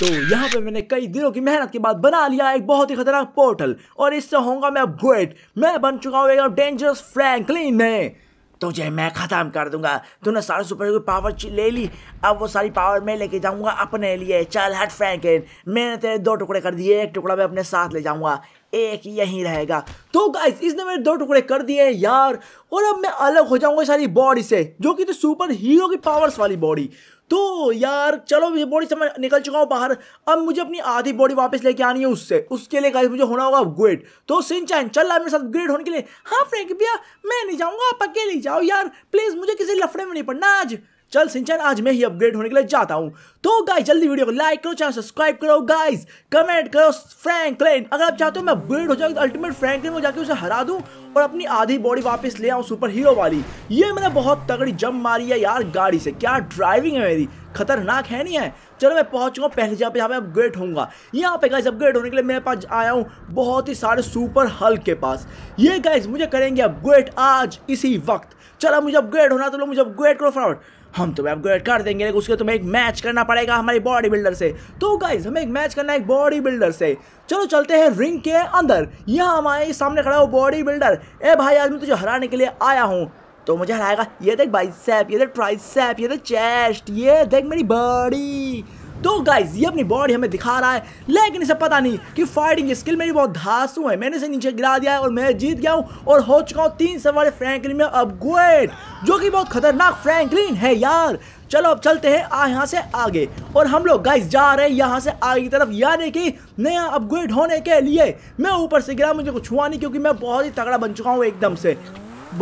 तो यहाँ पे मैंने कई दिनों की मेहनत के बाद बना लिया एक बहुत ही खतरनाक पोर्टल और इससे होगा मैं अपग्रेड मैं बन चुका हूँ एकदम डेंजरस फ्रैंकलिन में तुझे मैं ख़त्म कर दूंगा तूने सारे सुपर की पावर ले ली अब वो सारी पावर मैं लेके जाऊंगा अपने लिए चल हट फ्रैंकलिन मैंने तेरे दो टुकड़े कर दिए एक टुकड़ा मैं अपने साथ ले जाऊंगा एक यहीं रहेगा तो गाइस इसने मेरे दो टुकड़े कर दिए यार और अब मैं अलग हो जाऊंगा सारी बॉडी से जो कि तो सुपर हीरो की पावर्स वाली बॉडी तो यार चलो ये बॉडी से मैं निकल चुका हूँ बाहर अब मुझे अपनी आधी बॉडी वापस लेके आनी है उससे उसके लिए गाइस मुझे होना होगा ग्रेड तो सिंचैन चल रहा है मेरे साथ ग्रेड होने के लिए हाँ फ्रेंक भैया मैं नहीं जाऊँगा आप अकेले जाओ यार प्लीज़ मुझे किसी लफड़े में नहीं पड़ना आज जल सिंचन आज मैं ही अपग्रेड होने के लिए जाता हूँ तो गाइज जल्दी वीडियो को लाइक करो चैनल सब्सक्राइब करो गाइज कमेंट करो फ्रैंकलिन अगर आप चाहते हो मैं अपग्रेड हो जाऊँ तो अल्टीमेट फ्रैंकलिन को जाकर उसे हरा दूँ और अपनी आधी बॉडी वापस ले आऊँ सुपर हीरो वाली ये मैंने बहुत तगड़ी जम मारी है यार गाड़ी से क्या ड्राइविंग है मेरी खतरनाक है नहीं है चलो मैं पहुंच चुका हूँ पहले जहाँ पे यहाँ पे अपग्रेड होऊंगा यहाँ पे गाइस अपग्रेड होने के लिए मेरे पास आया हूँ बहुत ही सारे सुपर हल्क के पास ये गाइस मुझे करेंगे अपग्रेड आज इसी वक्त चलो मुझे अपग्रेड होना तो लोग मुझे अपग्रेड करो फटाफट हम तुम्हें अपग्रेड कर देंगे लेकिन उसके तुम्हें एक मैच करना पड़ेगा हमारी बॉडी बिल्डर से तो गाइज हमें एक मैच करना है एक बॉडी बिल्डर से चलो चलते हैं रिंग के अंदर यहाँ हमारे सामने खड़ा हो बॉडी बिल्डर ए भाई आज मैं तुझे हराने के लिए आया हूँ तो मुझे हराएगा ये देख बाइसेप ये देख ट्राइसेप ये देख चेस्ट ये देख मेरी बॉडी तो गाइज ये अपनी बॉडी हमें दिखा रहा है लेकिन इसे पता नहीं कि फाइटिंग स्किल मेरी बहुत धासु है मैंने इसे नीचे गिरा दिया है और मैं जीत गया हूँ और हो चुका हूँ तीन सौ वाले फ्रैंकलिन में अपग्रेड जो कि बहुत खतरनाक फ्रैंकलिन है यार चलो अब चलते हैं आ यहाँ से आगे और हम लोग गाइस जा रहे हैं यहाँ से आगे की तरफ यानी कि नया अपग्रेड होने के लिए मैं ऊपर से गिरा मुझे कुछ हुआ नहीं क्योंकि मैं बहुत ही तगड़ा बन चुका हूँ एकदम से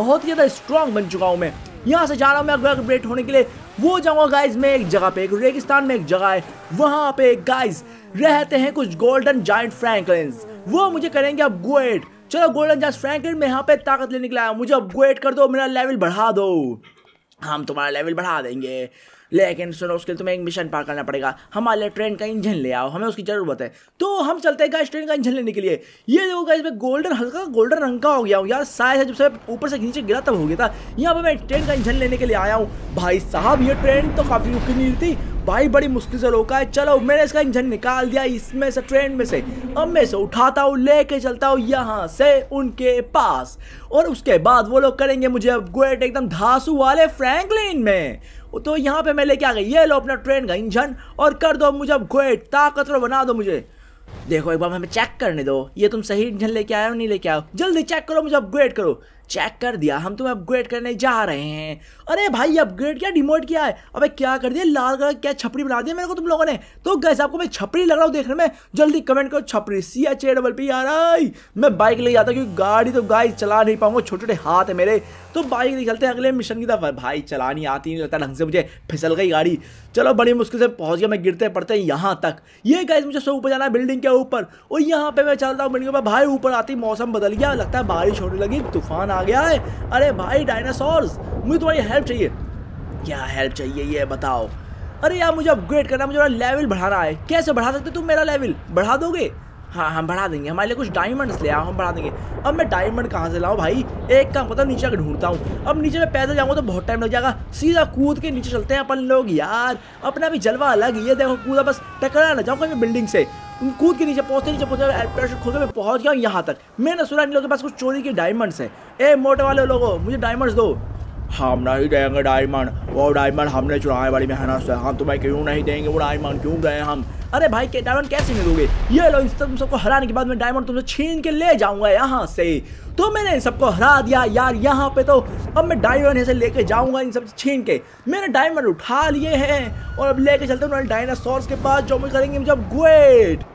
बहुत ही ज़्यादा स्ट्रांग बन चुका हूँ मैं यहाँ से जा रहा हूँ मैं अपग्रेड होने के लिए वो जाऊँगा गाइज में एक जगह पे एक रेगिस्तान में एक जगह है वहाँ पे गाइज रहते हैं कुछ गोल्डन जॉइंट फ्रैंकलिन्स वो मुझे करेंगे अब गोएट चलो गोल्डन जॉइंट फ्रैंकलिन में यहाँ पे ताकत लेने के लिए आया मुझे अब कर दो मेरा लेवल बढ़ा दो हम तुम्हारा लेवल बढ़ा देंगे लेकिन सुनो उसके लिए तुम्हें एक मिशन पार करना पड़ेगा हमारे लिए ट्रेन का इंजन ले आओ हमें उसकी ज़रूरत है तो हम चलते हैं गाइस ट्रेन का इंजन लेने के लिए ये देखो गाइस मैं गोल्डन हल्का गोल्डन रंग का हो गया हूँ यार शायद जब से ऊपर से नीचे गिरा तब हो गया था यहाँ पर मैं ट्रेन का इंजन लेने के लिए आया हूँ भाई साहब ये ट्रेन तो काफ़ी रुकी नहीं थी भाई बड़ी मुश्किल से रोका है चलो मैंने इसका इंजन निकाल दिया इसमें से ट्रेन में से अब मैं इसे उठाता हूँ लेके चलता हूँ यहाँ से उनके पास और उसके बाद वो लोग करेंगे मुझे अपग्रेड एकदम धासू वाले फ्रैंकलिन में तो यहाँ पे मैं लेके आ गई ये लो अपना ट्रेन का इंजन और कर दो मुझे अब ताकत ताकतवर बना दो मुझे देखो एक बार हमें चेक करने दो ये तुम सही इंजन लेके आए हो नहीं लेके आओ जल्दी चेक करो मुझे अपग्रेड करो चेक कर दिया हम तुम्हें अपग्रेड करने जा रहे हैं अरे भाई अपग्रेड क्या डिमोट किया है अबे क्या कर दिया लाल कलर क्या छपरी बना दिया मेरे को तुम लोगों ने तो गैस आपको मैं छपरी लग रहा हूँ देखने में जल्दी कमेंट करो छपरी C H A double P R I मैं बाइक ले जाता क्योंकि गाड़ी तो गाय चला नहीं पाऊंगा छोटे छोटे हाथ है मेरे तो बाइक निकलते हैं अगले मिशन की तरफ भाई चलानी आती नहीं लगता ढंग से मुझे फिसल गई गाड़ी चलो बड़ी मुश्किल से पहुंच गया मैं गिरते पड़ते यहाँ तक ये गैस मुझे सौ ऊपर जाना है बिल्डिंग के ऊपर और यहाँ पे मैं चलता हूँ बिल्डिंग के ऊपर भाई ऊपर आती मौसम बदल गया लगता है बारिश होने लगी तूफान आ गया है अरे भाई डायनासोर मुझे तुम्हारी हेल्प चाहिए क्या हेल्प चाहिए ये बताओ अरे यार मुझे अपग्रेड करना मुझे लेवल बढ़ाना है कैसे बढ़ा सकते तुम मेरा लेवल बढ़ा दोगे हाँ हम बढ़ा देंगे हमारे लिए कुछ डायमंड्स ले आओ हम बढ़ा देंगे अब मैं डायमंड कहाँ से लाऊं भाई एक काम पता नीचे का ढूंढता हूँ अब नीचे मैं पैदल जाऊँगा तो बहुत टाइम लग जाएगा सीधा कूद के नीचे चलते हैं अपन लोग यार अपना भी जलवा अलग ये देखो कूदा बस टकरा ना जाऊँ कहीं बिल्डिंग से कूद के नीचे पहुंचते नीचे पहुंचा एयर प्रेशर खोल के पहुंच गया यहाँ तक मैंने सुना इन लोगों के पास कुछ चोरी के डायमंड्स हैं ए मोटे वाले लोगों मुझे डायमंड्स दो हम नहीं देंगे डायमंड वो डायमंड हमने चुराए बड़ी मेहनत से हम तुम्हें क्यों नहीं देंगे वो डायमंड क्यों गए हम अरे भाई के डायमंड कैसे मिलोगे ये लो इन तुम सबको हराने के बाद मैं डायमंड तुमसे छीन के ले जाऊंगा यहाँ से तो मैंने इन सबको हरा दिया यार यहाँ पे तो अब मैं डायमंड ऐसे लेके जाऊंगा इन सब छीन के मैंने डायमंड उठा लिए हैं और अब लेके चलते हैं डायनासोर के पास जो मैं करेंगे मुझे ग्वेट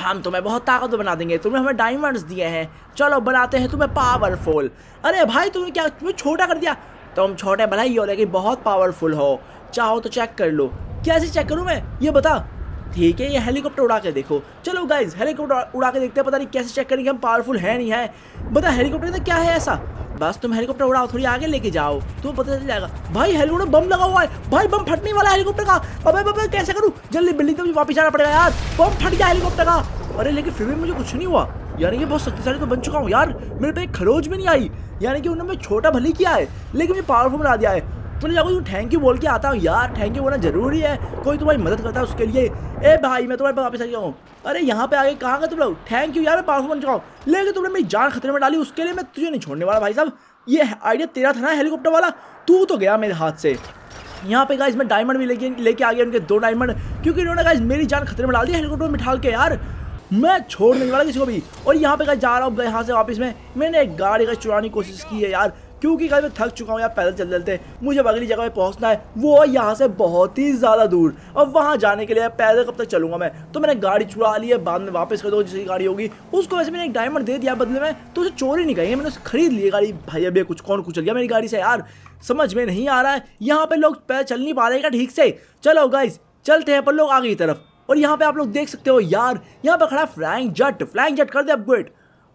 हम तुम्हें बहुत ताकत बना देंगे तुमने हमें डायमंड्स दिए हैं चलो बनाते हैं तुम्हें पावरफुल अरे भाई तुमने क्या तुम्हें छोटा कर दिया तुम छोटे भलाई ही हो लेकिन बहुत पावरफुल हो चाहो तो चेक कर लो कैसे चेक करूँ मैं ये बता ठीक है ये हेलीकॉप्टर उड़ा के देखो चलो गाइज हेलीकॉप्टर उड़ा के देखते हैं पता नहीं कैसे चेक करेंगे हम पावरफुल है नहीं है बता हेलीकॉप्टर तो क्या है ऐसा बस तुम हेलीकॉप्टर उड़ाओ थोड़ी आगे लेके जाओ तो पता चल जाएगा भाई हेलीकॉप्टर बम लगा हुआ है भाई बम फटने वाला है हेलीकॉप्टर का अबे अबे कैसे करूँ जल्दी बिल्डिंग तक वापस जाना पड़ेगा यार बम फट गया हेलीकॉप्टर का अरे लेकिन फिर भी मुझे कुछ नहीं हुआ यानी कि बहुत शक्तिशाली तो बन चुका हूँ यार मेरे पे खरोज भी नहीं आई यानी कि उन्होंने छोटा भली किया है लेकिन मुझे पावरफुल बना दिया है तूने जाओ थैंक यू बोल के आता हूँ यार थैंक यू बोलना जरूरी है कोई तुम्हारी मदद करता है उसके लिए ए भाई मैं तुम्हारे वापस आ गया हूँ अरे यहाँ पे आगे कहाँ गए तुम लोग थैंक यू यार मैं पावरफुल बन चुका हूँ लेकिन तुमने मेरी जान खतरे में डाली उसके लिए मैं तुझे नहीं छोड़ने वाला भाई साहब ये आइडिया तेरा था ना हेलीकॉप्टर वाला तू तो गया मेरे हाथ से यहाँ पे गाइज मैं डायमंड भी लेके लेके आ गया उनके दो डायमंड क्योंकि इन्होंने गाइज मेरी जान खतरे में डाल दी हेलीकॉप्टर में बिठा के यार मैं छोड़ नहीं वाला किसी को भी और यहाँ पे जा रहा हूँ यहाँ से वापस में मैंने एक गाड़ी का चुराने की कोशिश की है यार क्योंकि कल मैं थक चुका हूँ यार पैदल चल चलते मुझे अब अगली जगह पे पहुँचना है वो है यहाँ से बहुत ही ज़्यादा दूर और वहाँ जाने के लिए पैदल कब तक चलूँगा मैं तो मैंने गाड़ी चुरा ली है बाद में वापस कर दो जिसकी गाड़ी होगी उसको वैसे मैंने एक डायमंड दे दिया बदले में तो उसे चोरी नहीं कही मैंने उसे खरीद ली गाड़ी भाई अभी कुछ कौन कुचल गया मेरी गाड़ी से यार समझ में नहीं आ रहा है यहाँ पर लोग पैदल चल नहीं पा रहे क्या ठीक से चलो गाइज चलते हैं पर लोग आगे की तरफ और यहाँ पे आप लोग देख सकते हो यार यहाँ पे खड़ा फ्लाइंग जट फ्लाइंग जट कर दे अपग्रेड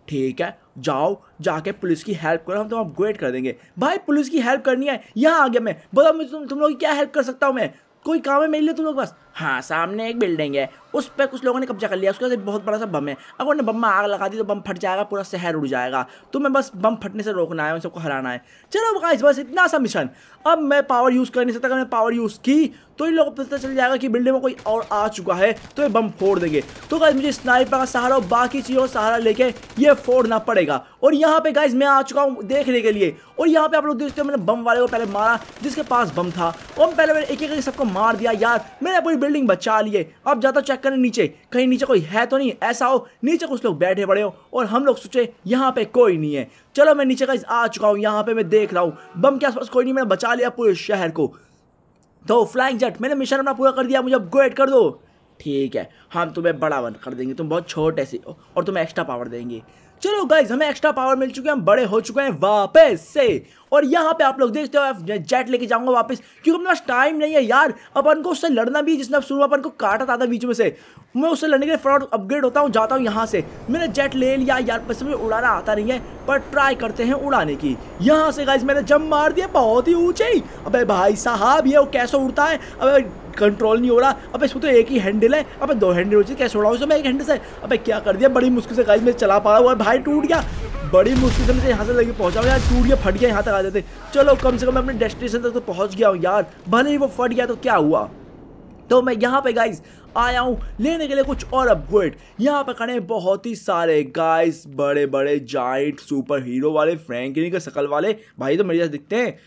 ठीक है जाओ जाके पुलिस की हेल्प करो हम तुम अपग्रेड कर देंगे भाई पुलिस की हेल्प करनी है यहाँ आगे मैं बताओ मुझे तुम तुम लोग की क्या हेल्प कर सकता हूँ मैं कोई काम है मेरे लिए तुम लोग बस हाँ सामने एक बिल्डिंग है उस पर कुछ लोगों ने कब्जा कर लिया उसके बाद बहुत बड़ा सा बम है अगर उन्हें बम में आग लगा दी तो बम फट जाएगा पूरा शहर उड़ जाएगा तो मैं बस बम फटने से रोकना है उन सबको हराना है चलो गाइस बस इतना सा मिशन अब मैं पावर यूज़ कर नहीं सकता अगर मैं पावर यूज़ की तो इन लोगों को पता चल जाएगा कि बिल्डिंग में कोई और आ चुका है तो ये बम फोड़ देंगे तो गाइज मुझे स्नाइपर का सहारा और बाकी चीज़ों का सहारा लेके ये फोड़ना पड़ेगा और यहाँ पे गाइज मैं आ चुका हूँ देखने के लिए और यहाँ पे आप लोग देखते हो मैंने बम वाले को पहले मारा जिसके पास बम था और पहले मैंने एक एक सबको मार दिया यार मैंने पूरी बिल्डिंग बचा लिए अब जाता चेक करें नीचे कहीं नीचे कोई है तो नहीं ऐसा हो नीचे कुछ लोग बैठे पड़े हो और हम लोग सोचे यहाँ पे कोई नहीं है चलो मैं नीचे का आ चुका हूँ यहाँ पे मैं देख रहा हूँ बम के आसपास कोई नहीं मैंने बचा लिया पूरे शहर को तो फ्लाइंग जेट मैंने मिशन अपना पूरा कर दिया मुझे अब कर दो ठीक है हम तुम्हें बड़ा बन कर देंगे तुम बहुत छोटे से और तुम्हें एक्स्ट्रा पावर देंगे चलो गाइज हमें एक्स्ट्रा पावर मिल चुके हैं हम बड़े हो चुके हैं वापस से और यहाँ पे आप लोग देखते हो जेट लेके जाऊंगा वापस क्योंकि अपने पास टाइम नहीं है यार अपन को उससे लड़ना भी जिसने शुरू अपन को काटा था, था बीच में से मैं उससे लड़ने के लिए फ्रॉड अपग्रेड होता हूँ जाता हूँ यहाँ से मैंने जेट ले लिया यार पैसे मुझे उड़ाना आता नहीं है पर ट्राई करते हैं उड़ाने की यहाँ से गाइज मैंने जम मार दिया बहुत ही ऊँचे अब भाई साहब ये वो कैसे उड़ता है अब कंट्रोल नहीं हो रहा अब इसमें तो एक ही हैंडल है अब दो हैंडल हो चाहिए कैसे उड़ाऊँ मैं एक हैंडल से अब क्या कर दिया बड़ी मुश्किल से गाइज मैं चला पा रहा हूँ भाई भाई टूट गया बड़ी मुश्किल से मुझे यहाँ से लगे पहुँचा यार टूट गया फट गया यहाँ तक आ जाते चलो कम से कम मैं अपने डेस्टिनेशन तक तो पहुँच गया हूँ यार भले ही वो फट गया तो क्या हुआ तो मैं यहाँ पे गाइस आया हूँ लेने के लिए कुछ और अपग्रेड यहाँ पर खड़े बहुत ही सारे गाइस बड़े बड़े जाइट सुपर हीरो वाले फ्रैंकनी के शकल वाले भाई तो मेरे जैसे दिखते हैं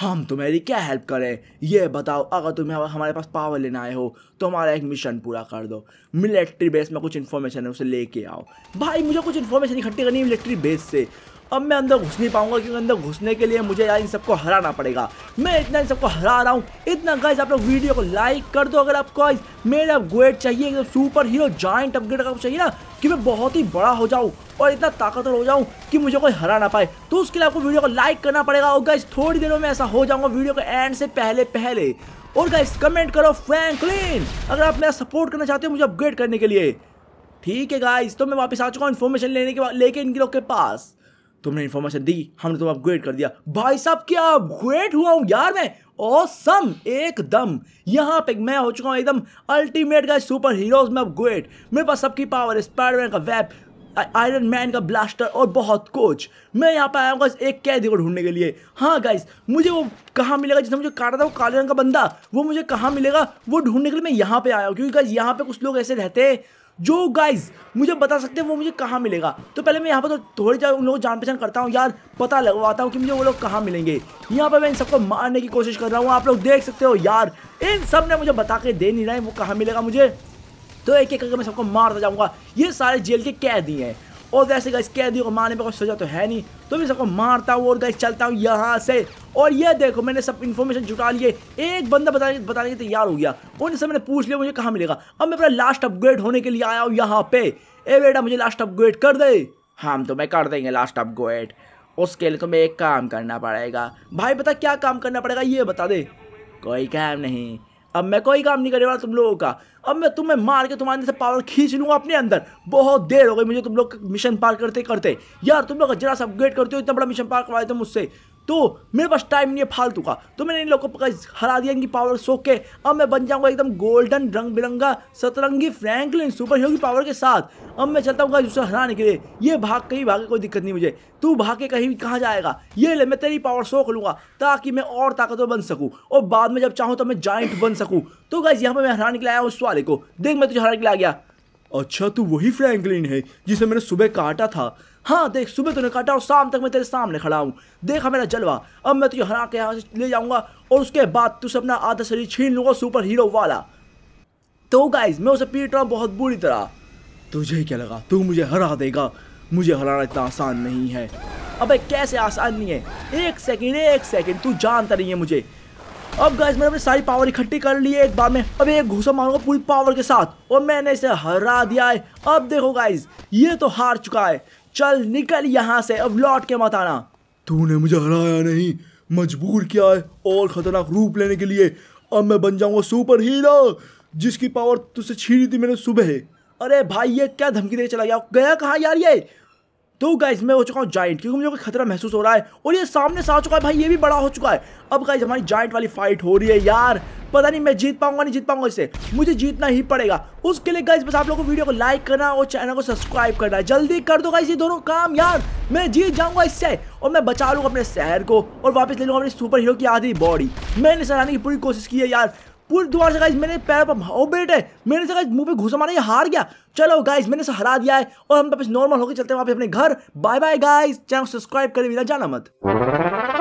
हम तुम्हारी क्या हेल्प करें ये बताओ अगर तुम्हें हमारे पास पावर लेना आए हो तो हमारा एक मिशन पूरा कर दो मिलिट्री बेस में कुछ इन्फॉर्मेशन है उसे लेके आओ भाई मुझे कुछ इन्फॉर्मेशन इकट्ठी करनी है मिलिट्री बेस से अब मैं अंदर घुस नहीं पाऊंगा क्योंकि अंदर घुसने के लिए मुझे यार इन सबको हराना पड़ेगा मैं इतना इन सबको हरा रहा हूँ इतना गाइज आप लोग वीडियो को लाइक कर दो अगर आपको मेरे अपग्रेड चाहिए एकदम सुपर हीरो जॉइंट अपग्रेड का चाहिए ना कि मैं बहुत ही बड़ा हो जाऊँ और इतना ताकतवर हो जाऊँ कि मुझे कोई हरा ना पाए तो उसके लिए आपको वीडियो को लाइक करना पड़ेगा और गाइज थोड़ी देर में ऐसा हो जाऊँगा वीडियो के एंड से पहले पहले और गाइज कमेंट करो फ्रैंकलिन अगर आप मेरा सपोर्ट करना चाहते हो मुझे अपग्रेड करने के लिए ठीक है गाइज तो मैं वापस आ चुका हूँ इन्फॉर्मेशन लेने के लेके इनके लोग के पास तुमने इन्फॉर्मेशन दी हमने तो अपग्रेड कर दिया भाई साहब क्या अपग्रेड हुआ हूँ यार मैं औसम एकदम यहाँ पे मैं हो चुका हूँ एकदम अल्टीमेट का सुपर हीरोज में अपग्रेड मेरे पास सबकी पावर है स्पाइडरमैन का वेब आयरन मैन का ब्लास्टर और बहुत कोच मैं यहाँ पर आया हूँ एक कैदी को ढूंढने के लिए हाँ गाइस मुझे वो कहाँ मिलेगा जिसने मुझे काटा था वो काले रंग का बंदा वो मुझे कहाँ मिलेगा वो ढूंढने के लिए मैं यहाँ पे आया हूँ क्योंकि गाइस यहाँ पे कुछ लोग ऐसे रहते हैं जो गाइज मुझे बता सकते हैं वो मुझे कहाँ मिलेगा तो पहले मैं यहाँ पर तो थोड़ी उन लोगों जान पहचान करता हूँ यार पता लगवाता हूँ कि मुझे वो लोग कहाँ मिलेंगे यहाँ पर मैं इन सबको मारने की कोशिश कर रहा हूँ आप लोग देख सकते हो यार इन सब ने मुझे बता के दे नहीं रहा है वो कहाँ मिलेगा मुझे तो एक एक करके मैं सबको मारता जाऊँगा ये सारे जेल के कैदी हैं और वैसे गाइस कैदी को मारने में कोई सोचा तो है नहीं तो मैं सबको मारता हूँ और गाइस चलता हूँ यहाँ से और ये देखो मैंने सब इन्फॉर्मेशन जुटा लिए एक बंदा बताने बताने के तैयार हो गया सब मैंने पूछ लिया मुझे कहाँ मिलेगा अब मैं अपना लास्ट अपग्रेड होने के लिए आया हूँ यहाँ पे ए बेटा मुझे लास्ट अपग्रेड कर दे हाँ, हम तो मैं कर देंगे लास्ट अपग्रेड उसके लिए तुम्हें एक काम करना पड़ेगा भाई बता क्या काम करना पड़ेगा ये बता दे कोई काम नहीं अब मैं कोई काम नहीं करने वाला तुम लोगों का अब मैं तुम्हें मार के तुम्हारे से पावर खींच लूँगा अपने अंदर बहुत देर हो गई मुझे तुम लोग मिशन पार करते करते यार तुम लोग जरा सा अपग्रेड करते हो इतना बड़ा मिशन पार करवाए थे मुझसे तो मेरे पास टाइम नहीं है फालतू का तो मैंने इन लोगों को हरा दिया इनकी पावर सो के अब मैं बन जाऊंगा एकदम गोल्डन रंग बिरंगा सतरंगी फ्रैंकलिन सुपर हीरो की पावर के साथ अब मैं चलता हूँ उसे हराने के लिए ये भाग कहीं भागे कोई दिक्कत नहीं मुझे तू भाग के कहीं कहाँ जाएगा ये ले मैं तेरी पावर सोख लूँगा ताकि मैं और ताकतवर बन सकूँ और बाद में जब चाहूँ तो मैं जॉइंट बन सकूँ तो गाइज यहाँ पर मैं हराने के लिए आया हूँ उस वाले को देख मैं तुझे हराने के लिए आ गया अच्छा तू वही फ्रैंकलिन है जिसे मैंने सुबह काटा था हाँ देख सुबह तूने काटा और शाम तक मैं तेरे सामने खड़ा हूँ देखा मेरा जलवा अब मैं तुझे हरा के यहाँ से ले जाऊँगा और उसके बाद तुझे अपना आधा शरीर छीन लूँगा सुपर हीरो वाला तो गाइज मैं उसे पीट रहा हूँ बहुत बुरी तरह तुझे क्या लगा तू मुझे हरा देगा मुझे हराना इतना आसान नहीं है अबे कैसे आसान नहीं है एक सेकंड एक सेकंड तू जानता नहीं है मुझे अब गाइस मैंने अपनी सारी पावर इकट्ठी कर ली है एक बार में अब एक घुसा मारूंगा पूरी पावर के साथ और मैंने इसे हरा दिया है अब देखो गाइस ये तो हार चुका है चल निकल यहाँ से अब लौट के मत आना तूने मुझे हराया नहीं मजबूर किया है और खतरनाक रूप लेने के लिए अब मैं बन जाऊंगा सुपर हीरो जिसकी पावर तुझसे छीनी थी मैंने सुबह अरे भाई ये क्या धमकी दे चला गया गया कहाँ यार ये तो गाइज मैं हो चुका हूँ जाइंट क्योंकि मुझे खतरा महसूस हो रहा है और ये सामने से आ चुका है भाई ये भी बड़ा हो चुका है अब गाइज हमारी जाइंट वाली फाइट हो रही है यार पता नहीं मैं जीत पाऊंगा नहीं जीत पाऊंगा इसे मुझे जीतना ही पड़ेगा उसके लिए गाइज बस आप लोगों को वीडियो को लाइक करना और चैनल को सब्सक्राइब करना जल्दी कर दो गाइज ये दोनों काम यार मैं जीत जाऊंगा इससे और मैं बचा लूंगा अपने शहर को और वापस ले लूंगा अपने सुपर हीरो की आधी बॉडी मैंने सराहने की पूरी कोशिश की है यार पूरी दीवार से गाइस मेरे पैर पर ओ बेटे मेरे से गाइस मुंह पे घुसा मारा ये हार गया चलो गाइज मैंने इसे हरा दिया है और हम वापस नॉर्मल होकर चलते हैं वहाँ पे अपने घर bye bye guys channel subscribe करें बिना जाना मत